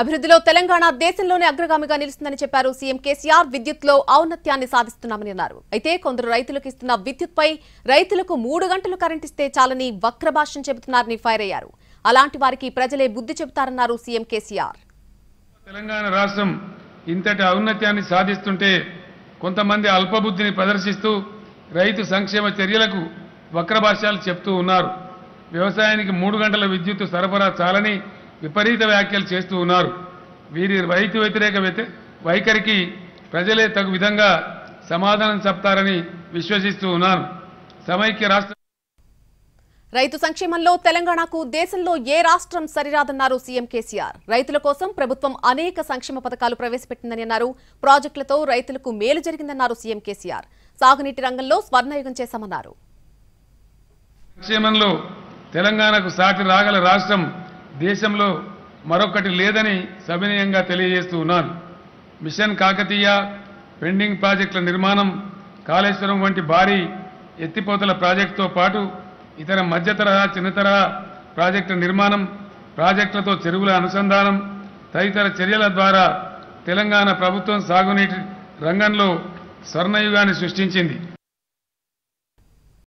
అభివృద్ధిలో తెలంగాణ దేశంలోనే అగ్రగామిగా నిలుస్తుందని చెప్పారు సీఎం కేసీఆర్ విద్యుత్ లో ఔన్నత్యాన్ని సాధిస్తున్నామని అన్నారు అయితే కొందరు రైతులకు ఇస్తున్న విద్యుత్ పై రైతులకు మూడు గంటలు కరెంట్ ఇస్తే చాలని వక్రభాష్యం చెబుతున్నారని ఫైర్ అయ్యారు అలాంటి వారికి ప్రజలే బుద్ధి చెబుతారన్నారు సీఎం కేసీఆర్ తెలంగాణ రాష్ట్రం ఇంతటి ఔన్నత్యాన్ని సాధిస్తుంటే కొంతమంది అల్పబుద్ధిని ప్రదర్శిస్తూ రైతు సంక్షేమ చర్యలకు వక్రభాష్యాలు చెప్తూ ఉన్నారు వ్యవసాయానికి మూడు గంటల విద్యుత్ సరఫరా చాలని విపరీత వ్యాఖ్యలు చేస్తూ ఉన్నారు వీరి రైతు వ్యతిరేక వైఖరికి ప్రజలే తగు విధంగా సమాధానం చెప్తారని విశ్వసిస్తూ ఉన్నారు సమైక్య రాష్ట్ర రైతు సంక్షేమంలో తెలంగాణకు దేశంలో ఏ రాష్ట్రం సరిరాదన్నారు సీఎం కేసీఆర్ రైతుల కోసం ప్రభుత్వం అనేక సంక్షేమ పథకాలు ప్రవేశపెట్టిందని అన్నారు ప్రాజెక్టులతో రైతులకు మేలు జరిగిందన్నారు సీఎం కేసీఆర్ సాగునీటి రంగంలో స్వర్ణయుగం చేశామన్నారు తెలంగాణకు సాటి రాగల రాష్ట్రం దేశంలో మరొకటి లేదని సవినయంగా తెలియజేస్తూ ఉన్నాను మిషన్ కాకతీయ పెండింగ్ ప్రాజెక్టుల నిర్మాణం కాళేశ్వరం వంటి భారీ ఎత్తిపోతల ప్రాజెక్టుతో పాటు ఇతర మధ్యతరహా చిన్నతరహా ప్రాజెక్టుల నిర్మాణం ప్రాజెక్టులతో చెరువుల అనుసంధానం తదితర చర్యల ద్వారా తెలంగాణ ప్రభుత్వం సాగునీటి రంగంలో స్వర్ణయుగాన్ని సృష్టించింది